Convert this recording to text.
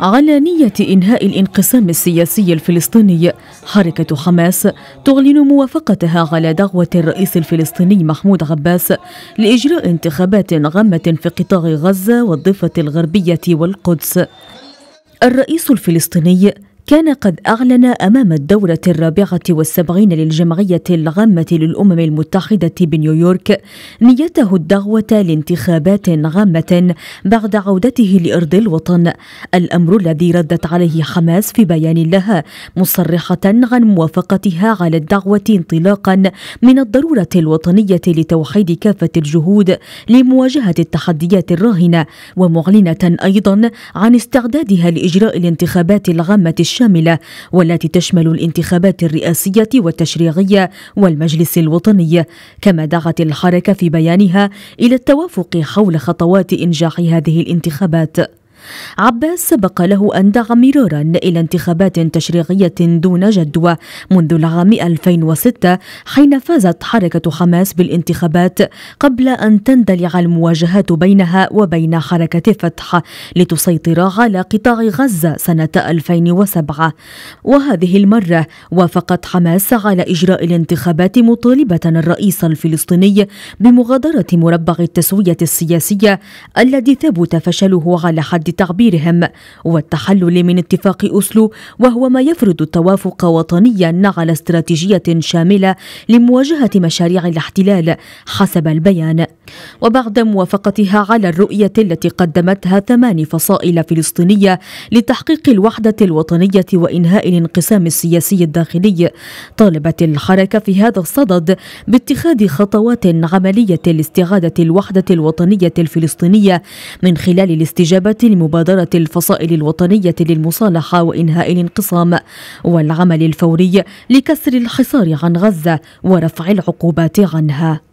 على نية إنهاء الانقسام السياسي الفلسطيني حركة حماس تعلن موافقتها على دعوة الرئيس الفلسطيني محمود عباس لإجراء انتخابات غامة في قطاع غزة والضفة الغربية والقدس الرئيس الفلسطيني كان قد أعلن أمام الدورة الرابعة والسبعين للجمعية العامة للأمم المتحدة بنيويورك نيته الدعوة لانتخابات عامة بعد عودته لأرض الوطن الأمر الذي ردت عليه حماس في بيان لها مصرحة عن موافقتها على الدعوة انطلاقا من الضرورة الوطنية لتوحيد كافة الجهود لمواجهة التحديات الراهنة ومعلنة أيضا عن استعدادها لإجراء الانتخابات العامة الشاملة والتي تشمل الانتخابات الرئاسية والتشريعية والمجلس الوطني كما دعت الحركة في بيانها إلى التوافق حول خطوات إنجاح هذه الانتخابات عباس سبق له أن دعا مرارا إلى انتخابات تشريعية دون جدوى منذ العام 2006 حين فازت حركة حماس بالانتخابات قبل أن تندلع المواجهات بينها وبين حركة فتح لتسيطر على قطاع غزة سنة 2007 وهذه المرة وافقت حماس على إجراء الانتخابات مطالبة الرئيس الفلسطيني بمغادرة مربع التسوية السياسية الذي ثبت فشله على حد تعبيرهم والتحلل من اتفاق أسلو وهو ما يفرض التوافق وطنيا على استراتيجية شاملة لمواجهة مشاريع الاحتلال حسب البيان وبعد موافقتها على الرؤية التي قدمتها ثمان فصائل فلسطينية لتحقيق الوحدة الوطنية وإنهاء الانقسام السياسي الداخلي طالبت الحركة في هذا الصدد باتخاذ خطوات عملية لاستعادة الوحدة الوطنية الفلسطينية من خلال الاستجابة مبادرة الفصائل الوطنية للمصالحة وإنهاء الانقسام والعمل الفوري لكسر الحصار عن غزة ورفع العقوبات عنها